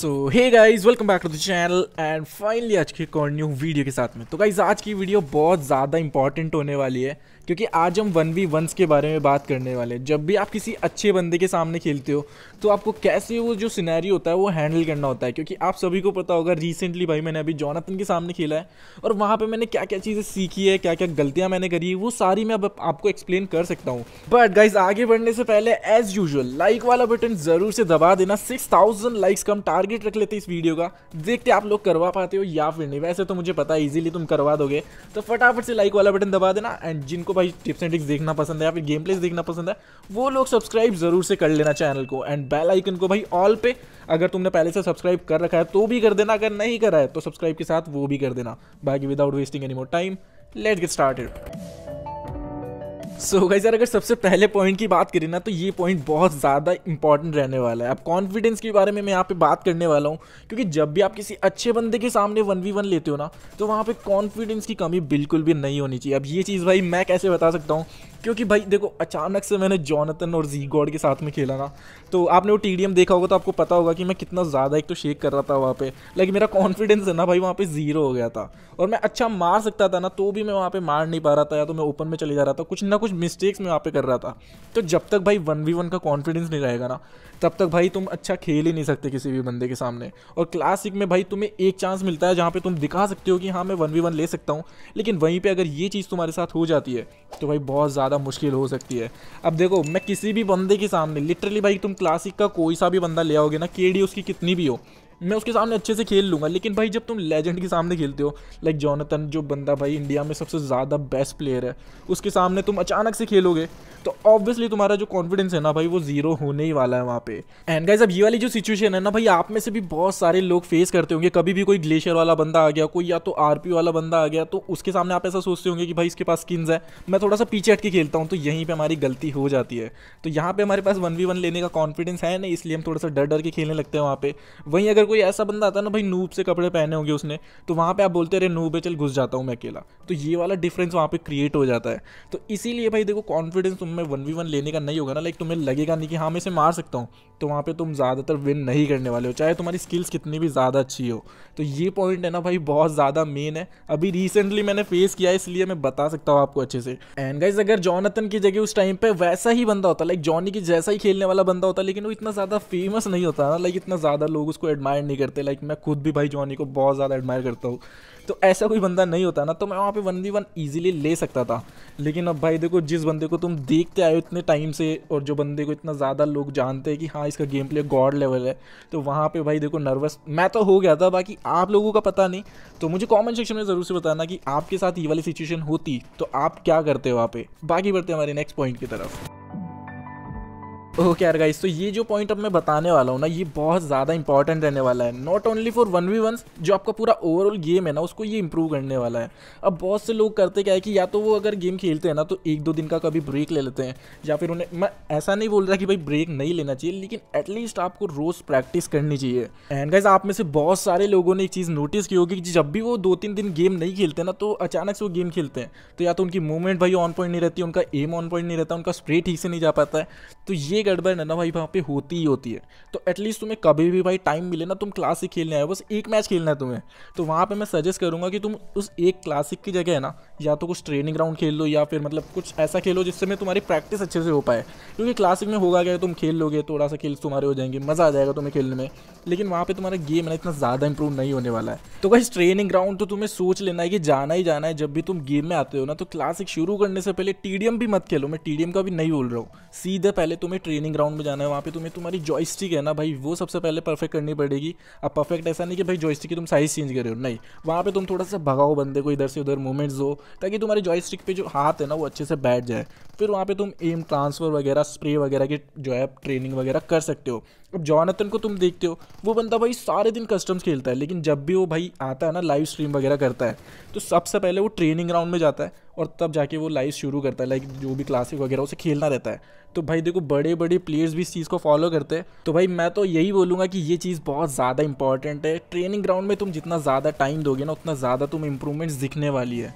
so hey guys welcome back to the channel and finally आज की एक और न्यू वीडियो के साथ में तो गाइज आज की वीडियो बहुत ज़्यादा इंपॉर्टेंट होने वाली है क्योंकि आज हम वन वी वंस के बारे में बात करने वाले हैं जब भी आप किसी अच्छे बंदे के सामने खेलते हो तो आपको कैसे वो जो सिनेरियो होता है वो हैंडल करना होता है क्योंकि आप सभी को पता होगा रिसेंटली भाई मैंने अभी जॉनथन के सामने खेला है और वहाँ पर मैंने क्या क्या चीज़ें सीखी है क्या क्या गलतियाँ मैंने करी है वो सारी मैं अब आपको एक्सप्लेन कर सकता हूँ बट गाइज आगे बढ़ने से पहले एज यूजल लाइक वाला बटन ज़रूर से दबा देना सिक्स थाउजेंड लाइक्स का हम टारगेट रख लेते इस वीडियो का देखते आप लोग करवा पाते हो या फिर नहीं वैसे तो मुझे पता है ईजिली तुम करवा दोगे तो फटाफट से लाइक वाला बटन दबा देना एंड जिनको भाई टिप्स एंड ट्रिक्स देखना पसंद है या फिर गेम प्लेस देखना पसंद है वो लोग सब्सक्राइब जरूर से कर लेना चैनल को एंड बेल आइकन को भाई ऑल पे अगर तुमने पहले से सब्सक्राइब कर रखा है तो भी कर देना अगर नहीं करा है तो सब्सक्राइब के साथ वो भी कर देना बाकी without wasting any more time let get started so so, guys यार अगर सबसे पहले पॉइंट की बात करें ना तो ये पॉइंट बहुत ज़्यादा इंपॉर्टेंट रहने वाला है अब कॉन्फिडेंस के बारे में मैं यहाँ पे बात करने वाला हूँ क्योंकि जब भी आप किसी अच्छे बंदे के सामने वन वी वन लेते हो ना तो वहाँ पे कॉन्फिडेंस की कमी बिल्कुल भी नहीं होनी चाहिए अब ये चीज़ भाई मैं कैसे बता सकता हूँ क्योंकि भाई देखो अचानक से मैंने जॉनतन और जी गॉड के साथ में खेला ना तो आपने वो टी देखा होगा तो आपको पता होगा कि मैं कितना ज़्यादा एक तो शेक कर रहा था वहाँ पे लाइक मेरा कॉन्फिडेंस है ना भाई वहाँ पे ज़ीरो हो गया था और मैं अच्छा मार सकता था ना तो भी मैं वहाँ पे मार नहीं पा रहा था या तो मैं ओपन में चले जा रहा था कुछ ना कुछ मिस्टेक्स मैं वहाँ पे कर रहा था तो जब तक भाई वन वी वन का कॉन्फिडेंस नहीं रहेगा ना तब तक भाई तुम अच्छा खेल ही नहीं सकते किसी भी बंदे के सामने और क्लासिक में भाई तुम्हें एक चांस मिलता है जहाँ पर तुम दिखा सकते हो कि हाँ मैं वन वी वन ले सकता हूँ लेकिन वहीं पर अगर ये चीज़ तुम्हारे साथ हो जाती है तो भाई बहुत ज़्यादा ज़्यादा मुश्किल हो सकती है अब देखो मैं किसी भी बंदे के सामने लिटरली भाई तुम क्लासिक का कोई सा भी बंदा ले आओगे ना के उसकी कितनी भी हो मैं उसके सामने अच्छे से खेल लूँगा लेकिन भाई जब तुम लेजेंड के सामने खेलते हो लाइक जॉनतन जो बंदा भाई इंडिया में सबसे ज़्यादा बेस्ट प्लेयर है उसके सामने तुम अचानक से खेलोगे तो ऑब्वियसली तुम्हारा जो कॉन्फिडेंस है ना भाई वो जीरो होने ही वाला है वहाँ पे एंड गाइज अब ये वाली जो सिचुएशन है ना भाई आप में से भी बहुत सारे लोग फेस करते होंगे कभी भी कोई ग्लेशियर वाला बंदा आ गया कोई या तो आरपी वाला बंदा आ गया तो उसके सामने आप ऐसा सोचते होंगे कि भाई इसके पास स्किन्स है मैं थोड़ा सा पीछे हट के खेलता हूँ तो यहीं पर हमारी गलती हो जाती है तो यहाँ पर हमारे पास वन वी वन लेने का कॉन्फिडेंस है ना इसलिए हम थोड़ा सा डर डर के खेलने लगते हैं वहाँ पर वहीं अगर कोई ऐसा बंदा आता ना भाई नूब से कपड़े पहने होंगे उसने तो वहाँ पे आप बोलते रहे नूब है चल घुस जाता हूँ मैं अकेला तो ये वाला डिफरेंस वहाँ पे क्रिएट हो जाता है तो इसीलिए भाई देखो कॉन्फिडेंस तुम्हें वन वी वन लेने का नहीं होगा ना लाइक तुम्हें लगेगा नहीं कि हाँ मैं इसे मार सकता हूँ तो वहाँ पे तुम ज़्यादातर विन नहीं करने वाले हो चाहे तुम्हारी स्किल्स कितनी भी ज़्यादा अच्छी हो तो ये पॉइंट है ना भाई बहुत ज़्यादा मेन है अभी रिसेंटली मैंने फेस किया है इसलिए मैं बता सकता हूँ आपको अच्छे से एंड गाइज अगर जॉनथन की जगह उस टाइम पर वैसा ही बंदा होता लाइक जॉनी की जैसा ही खेलने वाला बंदा होता लेकिन वो इतना ज़्यादा फेमस नहीं होता ना लाइक इतना ज़्यादा लोग उसको एडमायर नहीं करते लाइक मैं खुद भी भाई जॉनी को बहुत ज़्यादा एडमायर करता हूँ तो ऐसा कोई बंदा नहीं होता ना तो मैं वहाँ पे वन वी वन ईजिली ले सकता था लेकिन अब भाई देखो जिस बंदे को तुम देखते आए हो इतने टाइम से और जो बंदे को इतना ज़्यादा लोग जानते हैं कि हाँ इसका गेम प्ले गॉड लेवल है तो वहाँ पे भाई देखो नर्वस मैं तो हो गया था बाकी आप लोगों का पता नहीं तो मुझे कमेंट सेक्शन में ज़रूर से बताना कि आपके साथ ये वाली सिचुएशन होती तो आप क्या करते हो वहाँ पे बाकी बढ़ते हमारे नेक्स्ट पॉइंट की तरफ ओके यार गाइस तो ये जो पॉइंट अब मैं बताने वाला हूँ ना ये बहुत ज़्यादा इंपॉर्टेंट रहने वाला है not only for one V ones जो आपका पूरा ओवरऑल गेम है ना उसको ये इंप्रूव करने वाला है अब बहुत से लोग करते क्या है कि या तो वो अगर गेम खेलते हैं ना तो एक दो दिन का कभी ब्रेक ले लेते हैं या फिर उन्हें मैं ऐसा नहीं बोल रहा कि भाई ब्रेक नहीं लेना चाहिए लेकिन एटलीस्ट आपको रोज़ प्रैक्टिस करनी चाहिए एंड गाइज आप में से बहुत सारे लोगों ने एक चीज़ नोटिस की होगी कि जब भी वो दो तीन दिन गेम नहीं खेलते ना तो अचानक से वो गेम खेलते हैं तो या तो उनकी मूवमेंट भाई ऑन पॉइंट नहीं रहती उनका एम ऑन पॉइंट नहीं रहता उनका स्प्रे ठीक से नहीं जा पाता है तो ये गड़बड़ ना भाई वहाँ पे होती ही होती है तो एटलीस्ट तुम्हें कभी भी भाई टाइम मिले ना तुम क्लासिक खेलने आए बस एक मैच खेलना है तुम्हें तो वहाँ पे मैं सजेस्ट करूँगा कि तुम उस एक क्लासिक की जगह है ना या तो कुछ ट्रेनिंग ग्राउंड खेल लो या फिर मतलब कुछ ऐसा खेलो जिससे में तुम्हारी प्रैक्टिस अच्छे से हो पाए क्योंकि क्लासिक में होगा क्या तुम खेल लोगे थोड़ा सा खेल तुम्हारे हो जाएंगे मज़ा आ जाएगा तुम्हें खेलने में लेकिन वहाँ पर तुम्हारा गेम है इतना ज़्यादा इंप्रूव नहीं होने वाला है तो भाई ट्रेनिंग ग्राउंड तो तुम्हें सोच लेना है कि जाना ही जाना है जब भी तुम गेम में आते हो ना तो क्लासिक शुरू करने से पहले टी भी मत खेलो मैं टी का भी नहीं बोल रहा हूँ सीधे पहले तुम्हें ट्रेन ट्रेनिंग ग्राउंड में जाना है वहाँ पे तुम्हें तुम्हारी जॉयस्टिक है ना भाई वो सबसे पहले परफेक्ट करनी पड़ेगी अब परफेक्ट ऐसा नहीं कि भाई जॉयस्टिक की तुम साइज चेंज कर रहे हो नहीं वहाँ पे तुम थोड़ा सा भगाओ बंदे को इधर से उधर मूवमेंट्स दो ताकि तुम्हारी जॉयस्टिक पे जो हाथ है ना वो अच्छे से बैठ जाए फिर वहाँ पे तुम एम ट्रांसफ़र वगैरह स्प्रे वगैरह की जो है ट्रेनिंग वगैरह कर सकते हो अब जॉनतन को तुम देखते हो वो बंदा भाई सारे दिन कस्टम्स खेलता है लेकिन जब भी वो भाई आता है ना लाइव स्ट्रीम वगैरह करता है तो सबसे पहले वो ट्रेनिंग ग्राउंड में जाता है और तब जाके वो लाइव शुरू करता है लाइक जो भी क्लासिक वगैरह उसे खेलना रहता है तो भाई देखो बड़े बड़े प्लेयर्स भी इस चीज़ को फॉलो करते हैं तो भाई मैं तो यही बोलूँगा कि ये चीज़ बहुत ज़्यादा इंपॉर्टेंट है ट्रेनिंग ग्राउंड में तुम जितना ज़्यादा टाइम दोगे ना उतना ज़्यादा तुम इंप्रूवमेंट्स दिखने वाली है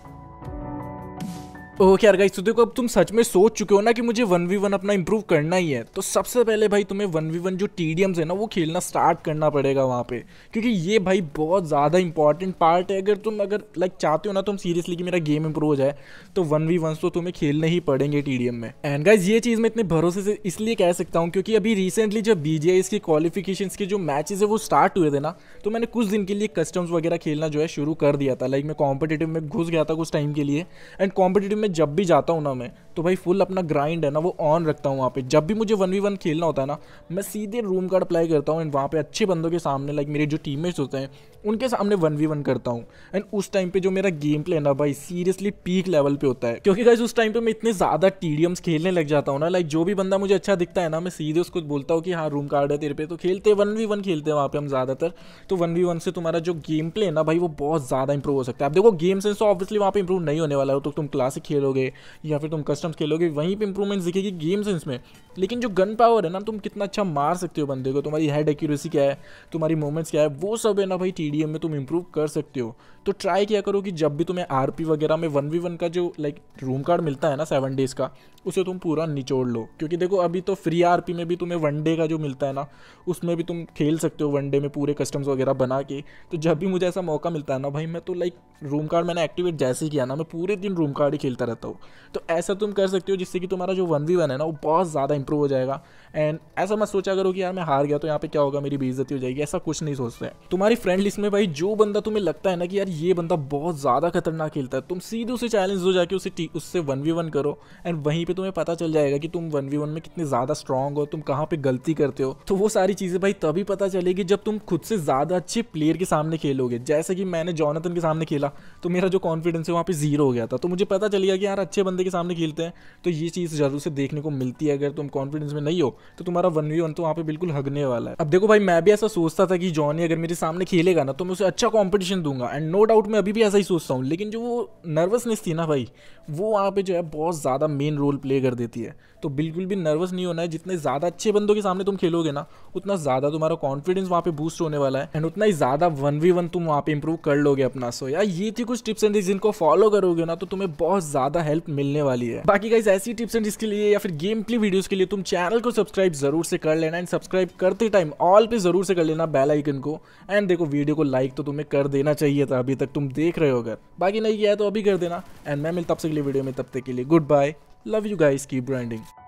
ओके यार गाइस तो देखो अब तुम सच में सोच चुके हो ना कि मुझे वन वी वन अपना इंप्रूव करना ही है तो सबसे पहले भाई तुम्हें वन वी वन जो टी डी एम्स है ना वो खेलना स्टार्ट करना पड़ेगा वहाँ पे क्योंकि ये भाई बहुत ज़्यादा इंपॉर्टेंट पार्ट है अगर तुम अगर लाइक चाहते हो ना तुम सीरियसली कि मेरा गेम इंप्रूव हो जाए तो वन वी वन तो तुम्हें खेलने ही पड़ेंगे टी डी एम में एंड गाइज ये चीज़ मैं इतने भरोसे से इसलिए कह सकता हूँ क्योंकि अभी रिसेंटली जब बी के क्वालिफिकेशन के जो मैचेज है वो स्टार्ट हुए थे ना तो मैंने कुछ दिन के लिए कस्टम्स वगैरह खेलना जो है शुरू कर दिया था लाइक मैं कॉम्पिटेटिव में घुस गया था कुछ टाइम के लिए एंड कॉम्पिटेटिव मैं जब भी जाता हूँ ना मैं तो भाई फुल अपना ग्राइंड है ना वो ऑन रखता हूँ वहाँ पे जब भी मुझे वन वी वन खेलना होता है ना मैं सीधे रूम कार्ड अप्लाई करता हूँ एंड वहाँ पे अच्छे बंदों के सामने लाइक मेरे जो टीममेट्स होते हैं उनके सामने वन वी वन करता हूँ एंड उस टाइम पे जो मेरा गेम प्ले है ना भाई सीरियसली पीक लेवल पे होता है क्योंकि भाई उस टाइम पे मैं इतने ज़्यादा टीडियम्स खेलने लग जाता हूँ ना लाइक जो भी बंदा मुझे अच्छा दिखता है ना मैं सीधे उसको बोलता हूँ कि हाँ रूम कार्ड है तेरे पे तो खेलते वन वी वन खेलते हैं वहाँ पे हम ज़्यादातर तो वन वी वन से तुम्हारा जो गेम प्ले है ना भाई वो बहुत ज़्यादा इंप्रूव हो सकता है अब देखो गेम सेंस तो ऑब्वियसली वहाँ पर इंप्रूव नहीं होने वाला हो तो तुम क्लासिक खेलोगे या फिर तुम कस्टम्स खेलोगे वहीं पे इंप्रूवमेंट्स दिखेगी गेम सेंस में लेकिन जो गन पावर है ना तुम कितना अच्छा मार सकते हो बंदे को तुम्हारी हेड एक्यूरेसी क्या है तुम्हारी मूवमेंट्स क्या है वो सब है ना भाई टी में तुम इंप्रूव कर सकते हो तो ट्राई क्या करो कि जब भी तुम्हें आर वगैरह में वन वी वन का जो लाइक रूम कार्ड मिलता है ना सेवन डेज़ का उसे तुम पूरा निचोड़ लो क्योंकि देखो अभी तो फ्री आर में भी तुम्हें वन डे का जो मिलता है ना उसमें भी तुम खेल सकते हो वन डे में पूरे कस्टम्स वगैरह बना के तो जब भी मुझे ऐसा मौका मिलता है ना भाई मैं तो लाइक रूम कार्ड मैंने एक्टिवेट जैसे ही किया ना मैं पूरे दिन रूम कार्ड ही खेलता करता रहता हो तो ऐसा तुम कर सकते हो जिससे कि तुम्हारा जो वन वी वन है ना वो बहुत ज़्यादा इंप्रूव हो जाएगा एंड ऐसा मत सोचा करो कि यार मैं हार गया तो यहाँ पे क्या होगा मेरी बेइज्जती हो जाएगी ऐसा कुछ नहीं सोचता है तुम्हारी फ्रेंड लिस्ट में भाई जो बंदा तुम्हें लगता है ना कि यार ये बंदा बहुत ज़्यादा खतरनाक खेलता है तुम सीधे उसे चैलेंज हो जाके उसे उससे वन वी वन करो एंड वहीं पर तुम्हें पता चल जाएगा कि तुम वन वी वन में कितने ज़्यादा स्ट्रांग हो तुम कहाँ पर गलती करते हो तो वो सारी चीज़ें भाई तभी पता चलेगी जब तुम खुद से ज़्यादा अच्छे प्लेयर के सामने खेलोगे जैसे कि मैंने जॉनथन के सामने खेला तो मेरा जो कॉन्फिडेंस है वहाँ पर जीरो हो गया था तो मुझे पता चल दिया कि यार अच्छे बंदे के सामने खेलते हैं तो ये चीज़ जरूर से देखने को मिलती है अगर तुम कॉन्फिडेंस में नहीं हो तो तुम्हारा वन वी वन तो वहाँ पे बिल्कुल हगने वाला है अब देखो भाई मैं भी ऐसा सोचता था कि जॉनी अगर मेरे सामने खेलेगा ना तो मैं उसे अच्छा कॉम्पिटिशन दूंगा एंड नो डाउट मैं अभी भी ऐसा ही सोचता हूँ लेकिन जो वो नर्वसनेस थी ना भाई वो वहाँ पर जो है बहुत ज़्यादा मेन रोल प्ले कर देती है तो बिल्कुल भी नर्वस नहीं होना है जितने ज़्यादा अच्छे बंदों के सामने तुम खेलोगे ना उतना ज़्यादा तुम्हारा कॉन्फिडेंस वहाँ पर बूस्ट होने वाला है एंड उतना ही ज़्यादा वन वी वन तुम वहाँ पर इंप्रूव कर लोगे अपना सो यार ये थी कुछ टिप्स एंड जिनको फॉलो करोगे ना तो तुम्हें बहुत ज़्यादा ज्यादा हेल्प मिलने वाली है बाकी गाइज ऐसी टिप्स एंड इसके लिए या फिर गेम प्ले वीडियोस के लिए तुम चैनल को सब्सक्राइब जरूर से कर लेना एंड सब्सक्राइब करते टाइम ऑल पे जरूर से कर लेना बेल आइकन को एंड देखो वीडियो को लाइक तो तुम्हें कर देना चाहिए था अभी तक तुम देख रहे हो अगर बाकी नहीं किया है तो अभी कर देना एंड मैं मिलता आपसे अगले वीडियो में तब तक के लिए good bye love you guys की ब्रांडिंग